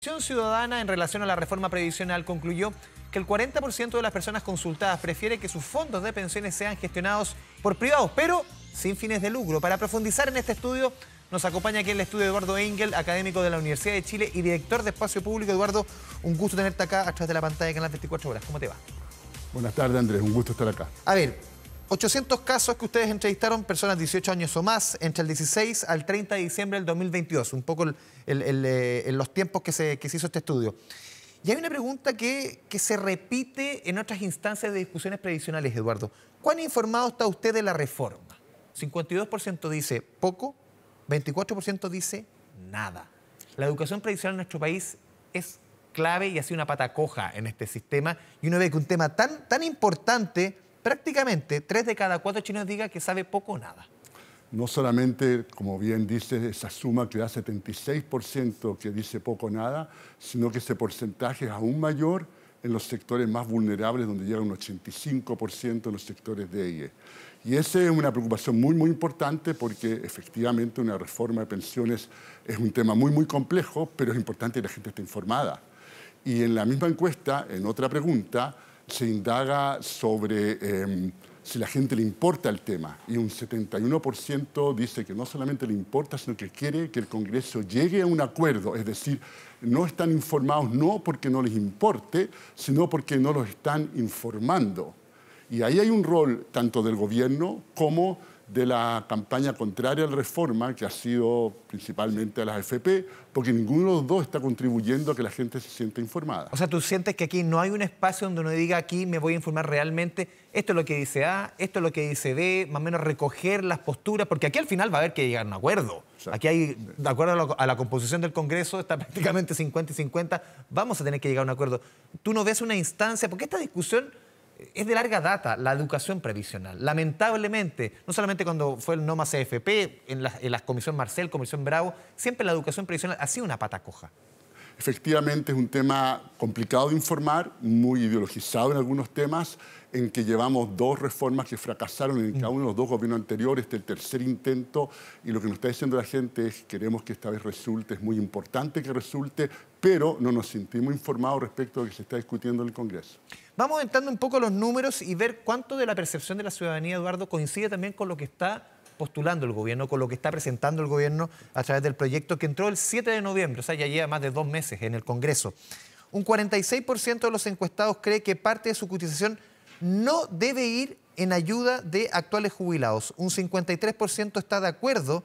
La Comisión Ciudadana en relación a la reforma previsional concluyó que el 40% de las personas consultadas prefiere que sus fondos de pensiones sean gestionados por privados, pero sin fines de lucro. Para profundizar en este estudio, nos acompaña aquí el estudio Eduardo Engel, académico de la Universidad de Chile y director de Espacio Público. Eduardo, un gusto tenerte acá atrás de la pantalla de Canal 24 Horas. ¿Cómo te va? Buenas tardes, Andrés. Un gusto estar acá. A ver, 800 casos que ustedes entrevistaron, personas de 18 años o más, entre el 16 al 30 de diciembre del 2022, un poco en eh, los tiempos que se, hizo este estudio. Y hay una pregunta que, se repite en otras instancias de discusiones previsionales, Eduardo. ¿Cuán informado está usted de la reforma? 52% dice poco, 24% dice nada. La educación previsional en nuestro país es clave y ha sido una pata coja en este sistema. Y uno ve que un tema tan, tan importante prácticamente tres de cada cuatro chinos diga que sabe poco o nada. No solamente, como bien dice, esa suma que da 76% que dice poco o nada, sino que ese porcentaje es aún mayor en los sectores más vulnerables, donde llega un 85% en los sectores de EIE. Y esa es una preocupación muy, muy importante porque efectivamente una reforma de pensiones es un tema muy, muy complejo, pero es importante que la gente esté informada. Y en la misma encuesta, en otra pregunta, se indaga sobre em, si la gente le importa el tema y un 71% dice que no solamente le importa, sino que quiere que el Congreso llegue a un acuerdo, es decir, no están informados no porque no les importe, sino porque no los están informando. Y ahí hay un rol tanto del gobierno como de la campaña contraria a la reforma, que ha sido principalmente a las FP, porque ninguno de los dos está contribuyendo a que la gente se sienta informada. O sea, tú sientes que aquí no hay un espacio donde uno diga, aquí me voy a informar realmente, esto es lo que dice A, esto es lo que dice B, más o menos recoger las posturas, porque aquí al final va a haber que llegar a un acuerdo. Aquí hay, de acuerdo a la, a la composición del Congreso, está prácticamente 50 y 50, vamos a tener que llegar a un acuerdo. ¿Tú no ves una instancia, porque esta discusión es de larga data la educación previsional. Lamentablemente, no solamente cuando fue el NOMA CFP, en la, Comisión Marcel, Comisión Bravo, siempre la educación previsional ha sido una pata coja. Efectivamente es un tema complicado de informar, muy ideologizado en algunos temas, en que llevamos dos reformas que fracasaron en cada mm. uno de los dos gobiernos anteriores, este el tercer intento, y lo que nos está diciendo la gente es queremos que esta vez resulte, es muy importante que resulte, pero no nos sentimos informados respecto a lo que se está discutiendo en el Congreso. Vamos entrando un poco los números y ver cuánto de la percepción de la ciudadanía, Eduardo, coincide también con lo que está postulando el gobierno, con lo que está presentando el gobierno a través del proyecto que entró el 7 de noviembre, o sea, ya lleva más de dos meses en el Congreso. Un 46% de los encuestados cree que parte de su cotización no debe ir en ayuda de actuales jubilados. Un 53% está de acuerdo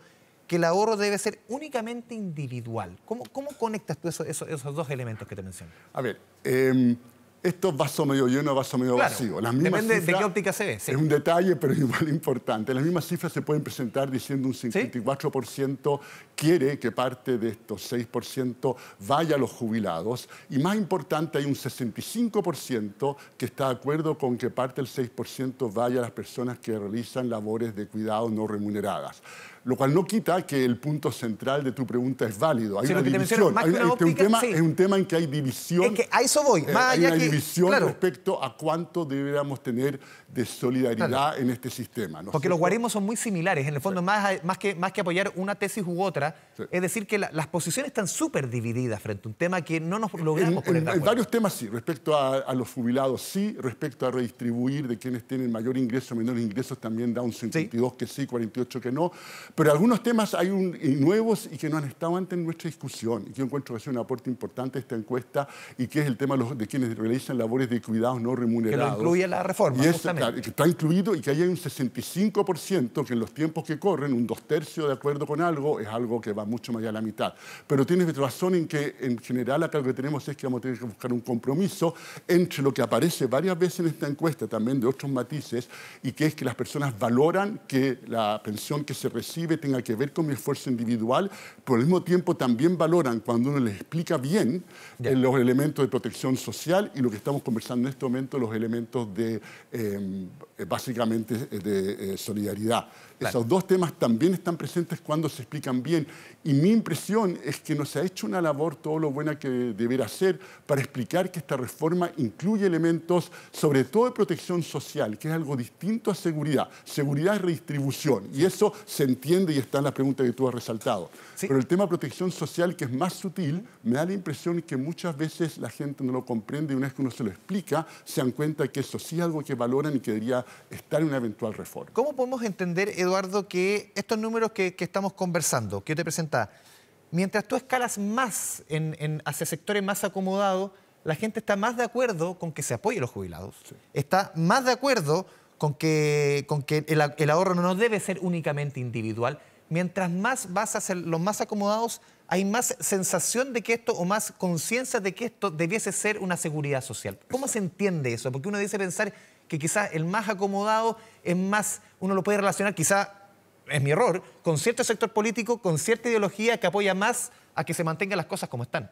que el ahorro debe ser únicamente individual. ¿Cómo, conectas tú esos dos elementos que te menciono? A ver, em, esto es vaso medio lleno, vaso medio vacío. depende de qué óptica se ve. Es un detalle, pero igual importante. Las mismas cifras se pueden presentar diciendo un 54% quiere que parte de estos 6% vaya a los jubilados. Y más importante, hay un 65% que está de acuerdo con que parte del 6% vaya a las personas que realizan labores de cuidado no remuneradas. Lo cual no quita que el punto central de tu pregunta es válido. Hay una división. Este, es un tema en que hay división. que a eso voy. Eh, más hay una división respecto a cuánto deberíamos tener de solidaridad en este sistema. Porque los guarismos son muy similares. En el fondo, más, más, que, más que apoyar una tesis u otra, es decir, que las posiciones están súper divididas frente a un tema que no nos logramos poner en, varios temas sí. Respecto a, los jubilados, sí. Respecto a redistribuir de quienes tienen mayor ingreso, menores ingresos, también da un 52 que sí, 48 que no pero algunos temas hay nuevos y que no han estado antes en nuestra discusión, y que yo encuentro que es un aporte importante esta encuesta, y que es el tema de quienes realizan labores de cuidados no remunerados. Que lo incluye la reforma, y está incluido y que ahí hay un 65% que en los tiempos que corren, un dos tercios de acuerdo con algo, es algo que va mucho más allá de la mitad. Pero tienes razón en que, en general, acá lo que tenemos es que vamos a tener que buscar un compromiso entre lo que aparece varias veces en esta encuesta, también de otros matices, y que es que las personas valoran que la pensión que se recibe tenga que ver con mi esfuerzo individual, pero al mismo tiempo también valoran cuando uno les explica bien eh, los elementos de protección social y lo que estamos conversando en este momento, los elementos de, em, eh, básicamente, eh, de solidaridad. Esos dos temas también están presentes cuando se explican bien. Y mi impresión es que no se ha hecho una labor todo lo buena que deberá hacer para explicar que esta reforma incluye elementos, sobre todo de protección social, que es algo distinto a seguridad. Seguridad es redistribución. Y eso se entiende y está en la pregunta que tú has resaltado. Pero el tema de protección social, que es más sutil, me da la impresión que muchas veces la gente no lo comprende y una vez que uno se lo explica, se dan cuenta que eso sí es algo que valoran y que debería estar en una eventual reforma. ¿Cómo podemos entender, Eduardo, que estos números que, estamos conversando, que yo te presentaba, mientras tú escalas más en, hacia sectores más acomodados, la gente está más de acuerdo con que se apoye a los jubilados, está más de acuerdo con que, con que el, el, ahorro no debe ser únicamente individual. Mientras más vas a ser los más acomodados, hay más sensación de que esto o más conciencia de que esto debiese ser una seguridad social. ¿Cómo se entiende eso? Porque uno dice pensar que quizás el más acomodado es más, uno lo puede relacionar quizás es mi error, con cierto sector político, con cierta ideología que apoya más a que se mantengan las cosas como están.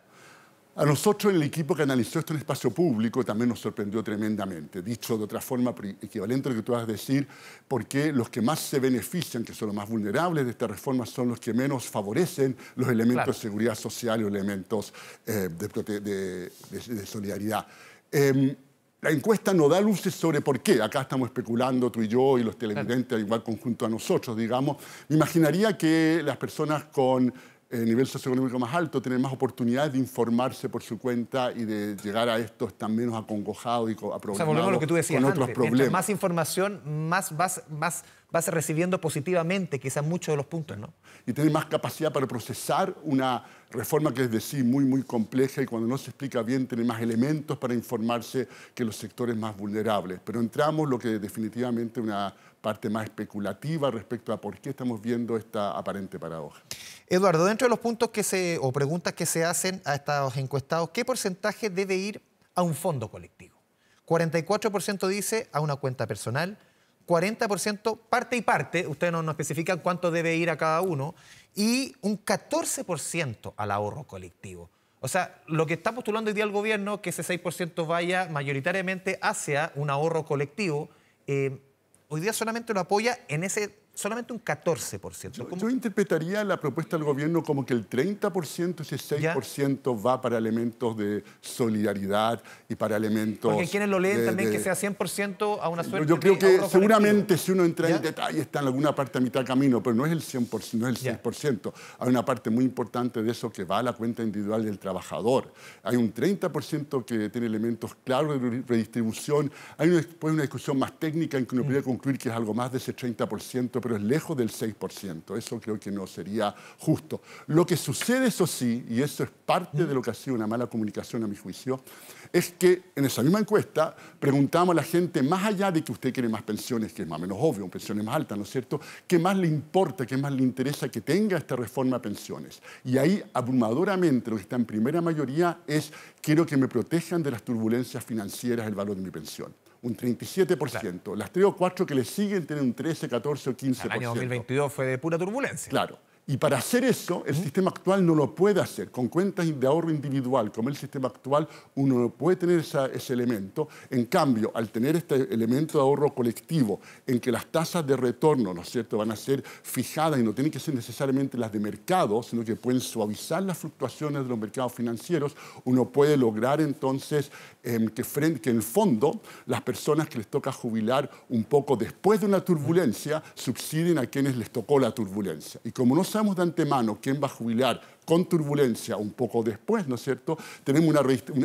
A nosotros el equipo que analizó esto en espacio público también nos sorprendió tremendamente. Dicho de otra forma equivalente a lo que tú vas a decir, porque los que más se benefician, que son los más vulnerables de esta reforma, son los que menos favorecen los elementos de seguridad social y los elementos eh, de, solidaridad. Em, la encuesta no da luces sobre por qué. Acá estamos especulando tú y yo y los televidentes al igual conjunto a nosotros, digamos. Me imaginaría que las personas con eh, nivel socioeconómico más alto tienen más oportunidades de informarse por su cuenta y de llegar a esto tan menos acongojados y a lo que tú decías con otros problemas. más información, más más vas recibiendo positivamente quizás muchos de los puntos, ¿no? Y tener más capacidad para procesar una reforma que es de sí muy, muy compleja y cuando no se explica bien tiene más elementos para informarse que los sectores más vulnerables. Pero entramos lo que definitivamente una parte más especulativa respecto a por qué estamos viendo esta aparente paradoja. Eduardo, dentro de los puntos que se, o preguntas que se hacen a estos encuestados, ¿qué porcentaje debe ir a un fondo colectivo? 44% dice a una cuenta personal, 40% parte y parte, ustedes no, especifican cuánto debe ir a cada uno, y un 14% al ahorro colectivo. O sea, lo que está postulando hoy día el gobierno, que ese 6% vaya mayoritariamente hacia un ahorro colectivo, eh, hoy día solamente lo apoya en ese solamente un 14%. Yo, interpretaría la propuesta del gobierno como que el 30%, ese 6% va para elementos de solidaridad y para elementos... Porque quienes lo leen también que sea 100% a una suerte... Yo, yo creo que seguramente si uno entra en detalle está en alguna parte a mitad de camino, pero no es el 100%, no es el 6%. Hay una parte muy importante de eso que va a la cuenta individual del trabajador. Hay un 30% que tiene elementos claros de redistribución. Hay después una discusión más técnica en que uno mm. podría concluir que es algo más de ese 30% pero es lejos del 6%. Eso creo que no sería justo. Lo que sucede, eso sí, y eso es parte de lo que ha sido una mala comunicación a mi juicio, es que en esa misma encuesta preguntamos a la gente, más allá de que usted quiere más pensiones, que es más o menos obvio, pensiones más altas, ¿no es cierto?, ¿qué más le importa, qué más le interesa que tenga esta reforma a pensiones? Y ahí, abrumadoramente, lo que está en primera mayoría es quiero que me protejan de las turbulencias financieras el valor de mi pensión un 37%. Las tres o cuatro que le siguen tienen un 13, 14 o 15%. El año 2022 fue de pura turbulencia. Claro. Y para hacer eso, el sistema actual no lo puede hacer. Con cuentas de ahorro individual, como el sistema actual, uno no puede tener ese elemento. En cambio, al tener este elemento de ahorro colectivo, en que las tasas de retorno, ¿no es cierto?, van a ser fijadas y no tienen que ser necesariamente las de mercado, sino que pueden suavizar las fluctuaciones de los mercados financieros, uno puede lograr entonces em, que, frente, que en el fondo las personas que les toca jubilar un poco después de una turbulencia subsiden a quienes les tocó la turbulencia. Y como no sabemos de antemano quién va a jubilar, con turbulencia. Un poco después, ¿no es cierto?, tenemos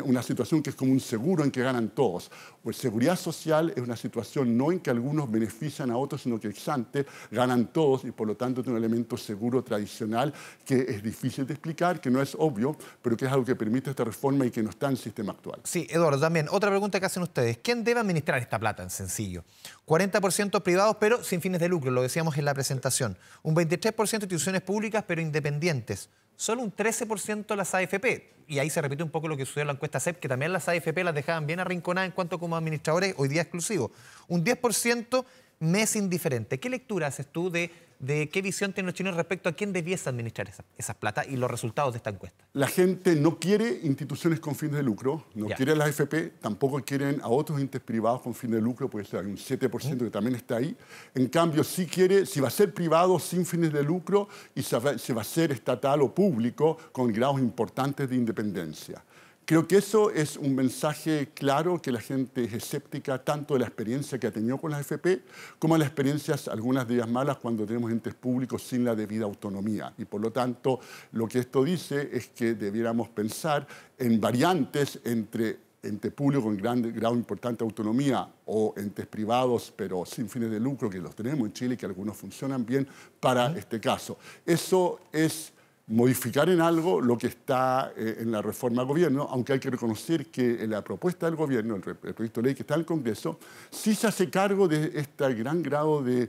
una, situación que es como un seguro en que ganan todos. Pues seguridad social es una situación no en que algunos benefician a otros, sino que ex ante ganan todos y por lo tanto es un elemento seguro tradicional que es difícil de explicar, que no es obvio, pero que es algo que permite esta reforma y que no está en el sistema actual. Sí, Eduardo, también otra pregunta que hacen ustedes. ¿Quién debe administrar esta plata en sencillo? 40% privados, pero sin fines de lucro, lo decíamos en la presentación. Un 23% instituciones públicas, pero independientes solo un 13% las AFP. Y ahí se repite un poco lo que sucedió en la encuesta CEP, que también las AFP las dejaban bien arrinconadas en cuanto como administradores, hoy día exclusivos. Un 10% mes indiferente. ¿Qué lectura haces tú de de qué visión tienen los chinos respecto a quién debiese administrar esas esa plata y los resultados de esta encuesta. La gente no quiere instituciones con fines de lucro, no quiere las AFP, tampoco quieren a otros entes privados con fines de lucro, pues hay un 7% que también está ahí. En cambio, sí quiere, si va a ser privado sin fines de lucro y si va a ser estatal o público con grados importantes de independencia. Creo que eso es un mensaje claro que la gente es escéptica tanto de la experiencia que ha tenido con las FP como de las experiencias, algunas de ellas malas, cuando tenemos entes públicos sin la debida autonomía. Y por lo tanto, lo que esto dice es que debiéramos pensar en variantes entre ente público con gran grado importante autonomía o entes privados pero sin fines de lucro, que los tenemos en Chile y que algunos funcionan bien para este caso. Eso es modificar en algo lo que está eh, en la reforma al gobierno, aunque hay que reconocer que la propuesta del gobierno, el, el, proyecto de ley que está en el Congreso, sí se hace cargo de este gran grado de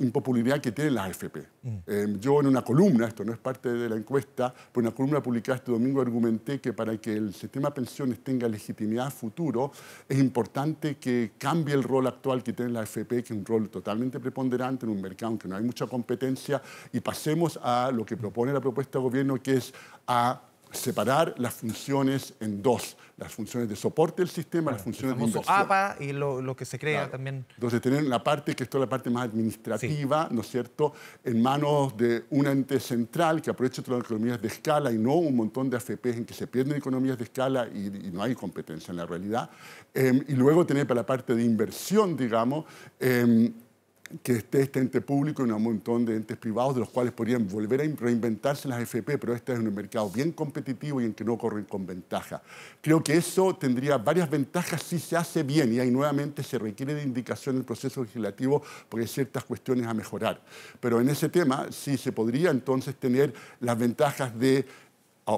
impopularidad que tienen las AFP. Mm. Em, yo en una columna, esto no es parte de la encuesta, pero en una columna publicada este domingo argumenté que para que el sistema de pensiones tenga legitimidad futuro es importante que cambie el rol actual que tiene la AFP, que es un rol totalmente preponderante en un mercado en que no hay mucha competencia, y pasemos a lo que propone la propuesta de gobierno, que es a separar las funciones en dos, las funciones de soporte del sistema, las funciones de inversión. APA y lo, que se crea también. Entonces, tener la parte que es toda la parte más administrativa, ¿no es cierto?, en manos de un ente central que aproveche todas las economías de escala y no un montón de AFPs en que se pierden economías de escala y, no hay competencia en la realidad. Em, y luego tener para la parte de inversión, digamos, em, que esté este ente público y un montón de entes privados de los cuales podrían volver a reinventarse las FP, pero este es un mercado bien competitivo y en que no corren con ventaja. Creo que eso tendría varias ventajas si se hace bien y ahí nuevamente se requiere de indicación en el proceso legislativo porque hay ciertas cuestiones a mejorar. Pero en ese tema sí se podría entonces tener las ventajas de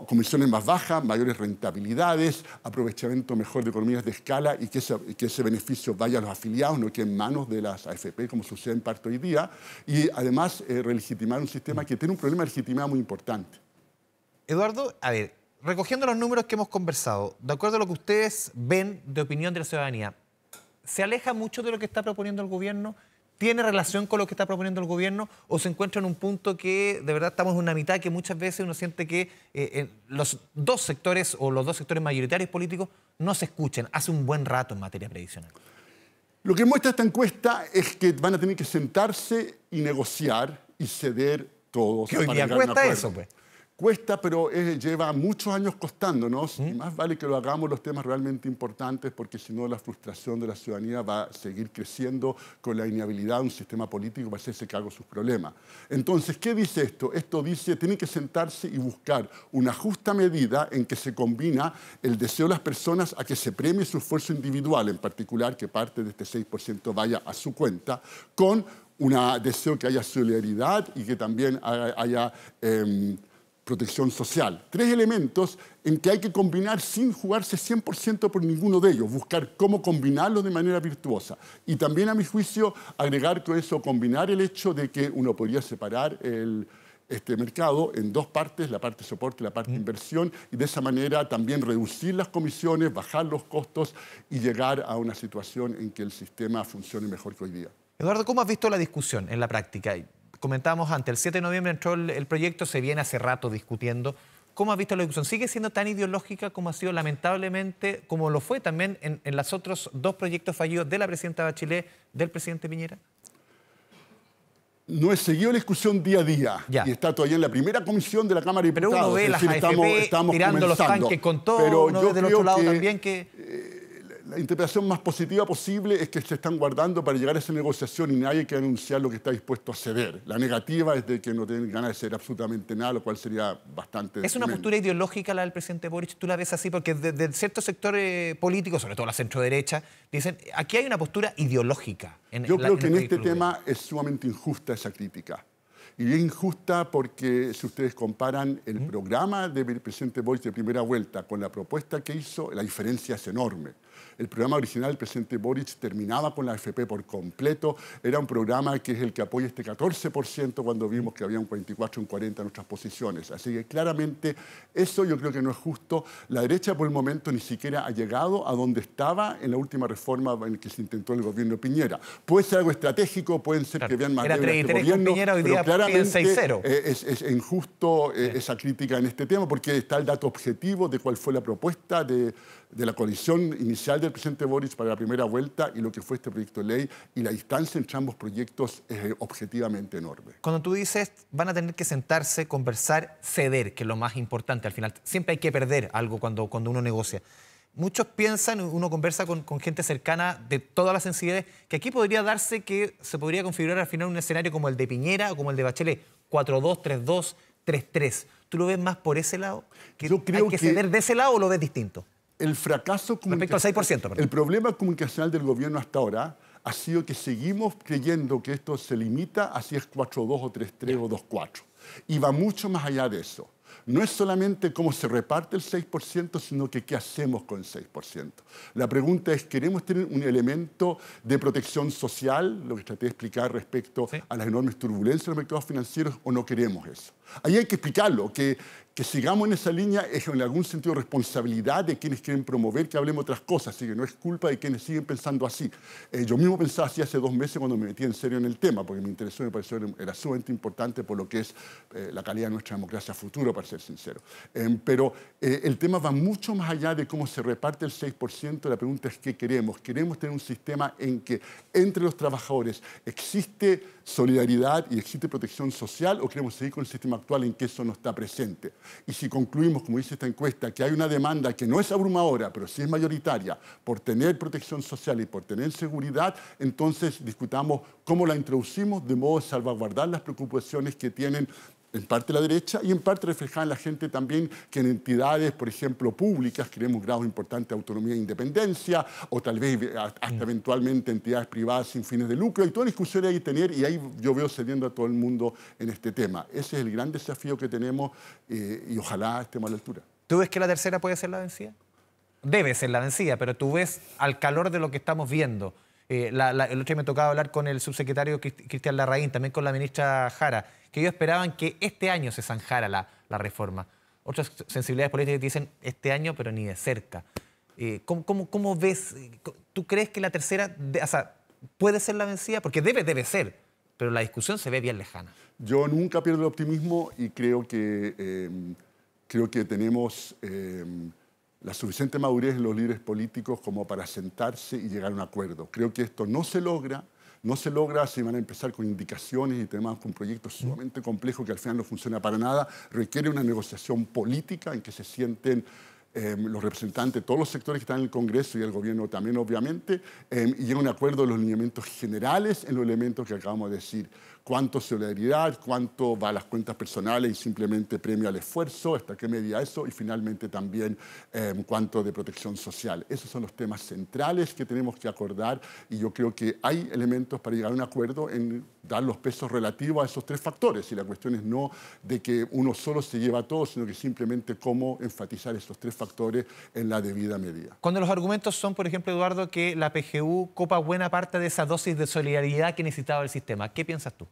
comisiones más bajas, mayores rentabilidades, aprovechamiento mejor de economías de escala y que ese, que ese beneficio vaya a los afiliados, no que en manos de las AFP, como sucede en parte hoy día, y además legitimar eh, relegitimar un sistema que tiene un problema de legitimidad muy importante. Eduardo, a ver, recogiendo los números que hemos conversado, de acuerdo a lo que ustedes ven de opinión de la ciudadanía, ¿se aleja mucho de lo que está proponiendo el gobierno? ¿Tiene relación con lo que está proponiendo el gobierno o se encuentra en un punto que de verdad estamos en una mitad que muchas veces uno siente que en eh, eh, los dos sectores o los dos sectores mayoritarios políticos no se escuchen hace un buen rato en materia previsional? Lo que muestra esta encuesta es que van a tener que sentarse y negociar y ceder todos. Que eso, pues cuesta, pero lleva muchos años costándonos. Y más vale que lo hagamos los temas realmente importantes, porque si no la frustración de la ciudadanía va a seguir creciendo con la inhabilidad de un sistema político para hacerse cargo de sus problemas. Entonces, ¿qué dice esto? Esto dice, tienen que sentarse y buscar una justa medida en que se combina el deseo de las personas a que se premie su esfuerzo individual, en particular que parte de este 6% vaya a su cuenta, con un deseo que haya solidaridad y que también haya... Em, protección social. Tres elementos en que hay que combinar sin jugarse 100% por ninguno de ellos, buscar cómo combinarlos de manera virtuosa. Y también, a mi juicio, agregar con eso, combinar el hecho de que uno podría separar el, este mercado en dos partes, la parte soporte y la parte mm. inversión, y de esa manera también reducir las comisiones, bajar los costos y llegar a una situación en que el sistema funcione mejor que hoy día. Eduardo, ¿cómo has visto la discusión en la práctica? comentábamos antes, el 7 de noviembre entró el, proyecto, se viene hace rato discutiendo. ¿Cómo ha visto la discusión? ¿Sigue siendo tan ideológica como ha sido lamentablemente, como lo fue también en, en los otros dos proyectos fallidos de la presidenta Bachelet, del presidente Piñera? No es, seguido la discusión día a día y está todavía en la primera comisión de la Cámara de Diputados. Pero uno ve las tirando los tanques con todo, pero desde otro lado también que... Eh, la interpretación más positiva posible es que se están guardando para llegar a esa negociación y nadie quiere anunciar lo que está dispuesto a ceder. La negativa es de que no tienen ganas de ceder absolutamente nada, lo cual sería bastante... ¿Es una postura ideológica la del presidente Boric? ¿Tú la ves así? Porque desde de ciertos sectores políticos, sobre todo la centroderecha, dicen, aquí hay una postura ideológica. Yo creo que en este tema es sumamente injusta esa crítica y es injusta porque si ustedes comparan el programa del presidente Boric de primera vuelta con la propuesta que hizo, la diferencia es enorme. El programa original del presidente Boric terminaba con la AFP por completo. Era un programa que es el que apoya este 14% cuando vimos que había un 44, un 40 en nuestras posiciones. Así que claramente eso yo creo que no es justo. La derecha por el momento ni siquiera ha llegado a donde estaba en la última reforma en que se intentó el gobierno Piñera. Puede ser algo estratégico, pueden ser que vean más de este gobierno, Piñera hoy eh, es, es, injusto eh, esa crítica en este tema porque está el dato objetivo de cuál fue la propuesta de, de la coalición inicial del presidente Boris para la primera vuelta y lo que fue este proyecto de ley y la distancia entre ambos proyectos es eh, objetivamente enorme. Cuando tú dices van a tener que sentarse, conversar, ceder, que es lo más importante al final. Siempre hay que perder algo cuando, cuando uno negocia. Muchos piensan, uno conversa con, gente cercana de todas las sensibilidades, que aquí podría darse que se podría configurar al final un escenario como el de Piñera o como el de Bachelet, 4-2, 3-2, 3-3. ¿Tú lo ves más por ese lado? Yo que, ceder de ese lado o lo ves distinto? El fracaso Respecto al 6%, El problema comunicacional del gobierno hasta ahora ha sido que seguimos creyendo que esto se limita a si es 4-2 o 3-3 o 2-4. Y va mucho más allá de eso no es solamente cómo se reparte el 6%, sino que qué hacemos con el 6%. La pregunta es, ¿queremos tener un elemento de protección social, lo que traté de explicar respecto a las enormes turbulencias de los mercados financieros, o no queremos eso? Ahí hay que explicarlo, que, que sigamos en esa línea es en algún sentido responsabilidad de quienes quieren promover que hablemos otras cosas, así que no es culpa de quienes siguen pensando así. Eh, yo mismo pensaba así hace dos meses cuando me metí en serio en el tema, porque me interesó, me pareció era sumamente importante por lo que es eh, la calidad de nuestra democracia futuro, para ser sincero. Eh, pero el tema va mucho más allá de cómo se reparte el 6%, la pregunta es qué queremos. Queremos tener un sistema en que entre los trabajadores existe solidaridad y existe protección social o queremos seguir con el sistema actual en que eso no está presente. Y si concluimos, como dice esta encuesta, que hay una demanda que no es abrumadora, pero sí es mayoritaria, por tener protección social y por tener seguridad, entonces discutamos cómo la introducimos de modo de salvaguardar las preocupaciones que tienen en parte la derecha y en parte reflejada en la gente también que en entidades, por ejemplo, públicas, queremos grados importante de autonomía e independencia, o tal vez eh, hasta mm. eventualmente entidades privadas sin fines de lucro, y toda discusión hay que tener, y ahí yo veo cediendo a todo el mundo en este tema. Ese es el gran desafío que tenemos eh, y ojalá estemos a la altura. ¿Tú ves que la tercera puede ser la vencida? Debe ser la vencida, pero tú ves al calor de lo que estamos viendo. Eh, el otro día me tocaba hablar con el subsecretario Cristian Larraín, también con la ministra Jara, que ellos esperaban que este año se zanjara la, reforma. Otras sensibilidades políticas dicen este año, pero ni de cerca. Eh, ¿cómo, ves? ¿Tú crees que la tercera o sea, puede ser la vencida? Porque debe, debe ser, pero la discusión se ve bien lejana. Yo nunca pierdo el optimismo y creo que, eh, creo que tenemos la suficiente madurez de los líderes políticos como para sentarse y llegar a un acuerdo. Creo que esto no se logra, no se logra si van a empezar con indicaciones y temas con proyectos sumamente complejos que al final no funciona para nada. Requiere una negociación política en que se sienten em, los representantes de todos los sectores que están en el Congreso y el gobierno también, obviamente, eh, y llega un acuerdo de los lineamientos generales en los elementos que acabamos de decir cuánto solidaridad, cuánto va a las cuentas personales y simplemente premia al esfuerzo, hasta qué medida eso, y finalmente también eh, cuánto de protección social. Esos son los temas centrales que tenemos que acordar y yo creo que hay elementos para llegar a un acuerdo en dar los pesos relativos a esos tres factores. Y la cuestión es no de que uno solo se lleva todo, sino que simplemente cómo enfatizar esos tres factores en la debida medida. Cuando los argumentos son, por ejemplo, Eduardo, que la PGU copa buena parte de esa dosis de solidaridad que necesitaba el sistema, ¿qué piensas tú?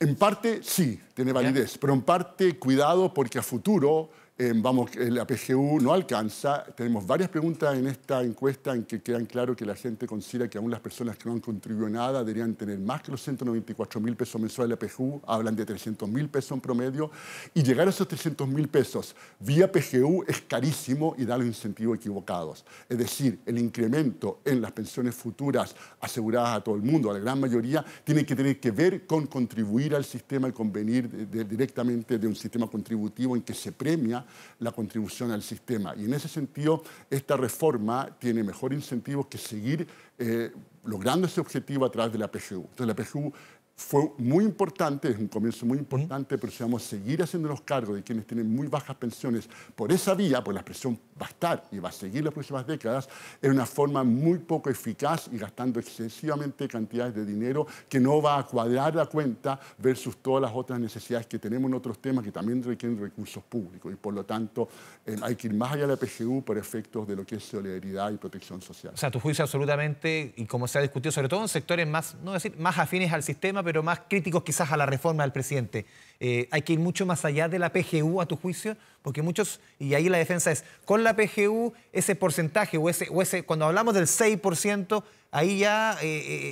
En parte sí, tiene validez, pero en parte cuidado porque a futuro Em, vamos, eh, la PGU no alcanza. Tenemos varias preguntas en esta encuesta en que quedan claro que la gente considera que aún las personas que no han contribuido nada deberían tener más que los 194 mil pesos mensuales de la PGU. Hablan de 300 mil pesos en promedio. Y llegar a esos 300 mil pesos vía PGU es carísimo y da los incentivos equivocados. Es decir, el incremento en las pensiones futuras aseguradas a todo el mundo, a la gran mayoría, tiene que tener que ver con contribuir al sistema y convenir directamente de un sistema contributivo en que se premia la contribución al sistema. Y en ese sentido, esta reforma tiene mejor incentivo que seguir eh, logrando ese objetivo a través de la PGU. Entonces, la PGU fue muy importante, es un comienzo muy importante, pero si vamos a seguir haciéndonos cargo de quienes tienen muy bajas pensiones por esa vía, pues la presión va a estar y va a seguir las próximas décadas, es una forma muy poco eficaz y gastando excesivamente cantidades de dinero que no va a cuadrar la cuenta versus todas las otras necesidades que tenemos en otros temas que también requieren recursos públicos. Y por lo tanto, eh, hay que ir más allá de la PGU por efectos de lo que es solidaridad y protección social. O sea, tu juicio absolutamente, y como se ha discutido, sobre todo en sectores más, no decir más afines al sistema, pero más críticos quizás a la reforma del presidente. Eh, hay que ir mucho más allá de la PGU, a tu juicio, porque muchos, y ahí la defensa es, con la PGU ese porcentaje o ese, cuando hablamos del 6%, ahí ya, eh,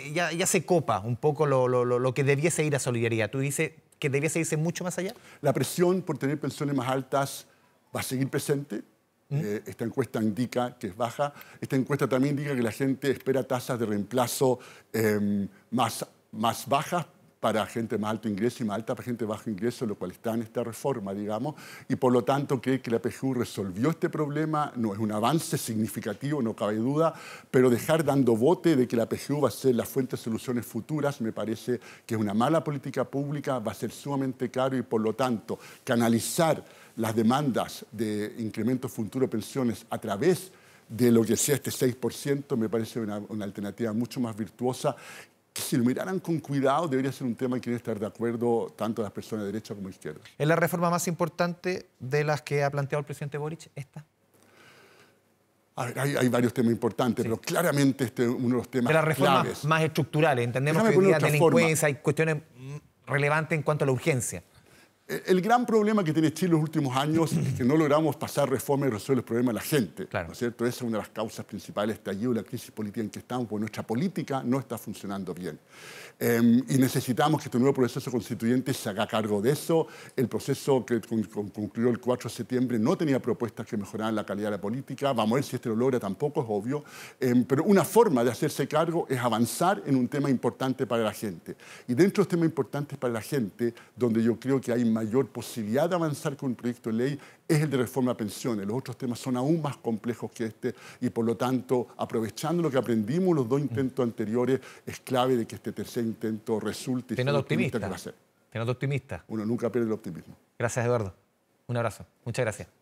eh, ya, ya, se copa un poco lo, lo, lo, que debiese ir a solidaridad. ¿Tú dices que debiese irse mucho más allá? La presión por tener pensiones más altas va a seguir presente. ¿Mm? esta encuesta indica que es baja. Esta encuesta también indica que la gente espera tasas de reemplazo em, más altas más bajas para gente más alto ingreso y más alta para gente de bajo ingreso, lo cual está en esta reforma, digamos, y por lo tanto cree que la PGU resolvió este problema, no es un avance significativo, no cabe duda, pero dejar dando bote de que la PGU va a ser la fuente de soluciones futuras me parece que es una mala política pública, va a ser sumamente caro y por lo tanto canalizar las demandas de incremento futuro de pensiones a través de lo que sea este 6%, me parece una, alternativa mucho más virtuosa si lo miraran con cuidado debería ser un tema en que deben estar de acuerdo tanto las personas de derecha como de izquierda. ¿Es la reforma más importante de las que ha planteado el presidente Boric esta? hay, varios temas importantes, pero claramente este es uno de los temas de las reformas más estructurales. Entendemos que hoy día delincuencia hay cuestiones relevantes en cuanto a la urgencia. Eh, el gran problema que tiene Chile en los últimos años es que no logramos pasar reformas y resolver los problemas de la gente. ¿no es cierto? Esa es una de las causas principales de de la crisis política en que estamos, porque nuestra política no está funcionando bien. Em, y necesitamos que este nuevo proceso constituyente se haga cargo de eso. El proceso que concluyó el 4 de septiembre no tenía propuestas que mejoraran la calidad de la política. Vamos a ver si este lo logra, tampoco es obvio. Em, pero una forma de hacerse cargo es avanzar en un tema importante para la gente. Y dentro de los temas importantes para la gente, donde yo creo que hay más mayor posibilidad de avanzar con un proyecto de ley es el de reforma a pensiones. Los otros temas son aún más complejos que este y por lo tanto, aprovechando lo que aprendimos los dos intentos anteriores, es clave de que este tercer intento resulte. Te optimista. Te optimista. Uno nunca pierde el optimismo. Gracias, Eduardo. Un abrazo. Muchas gracias.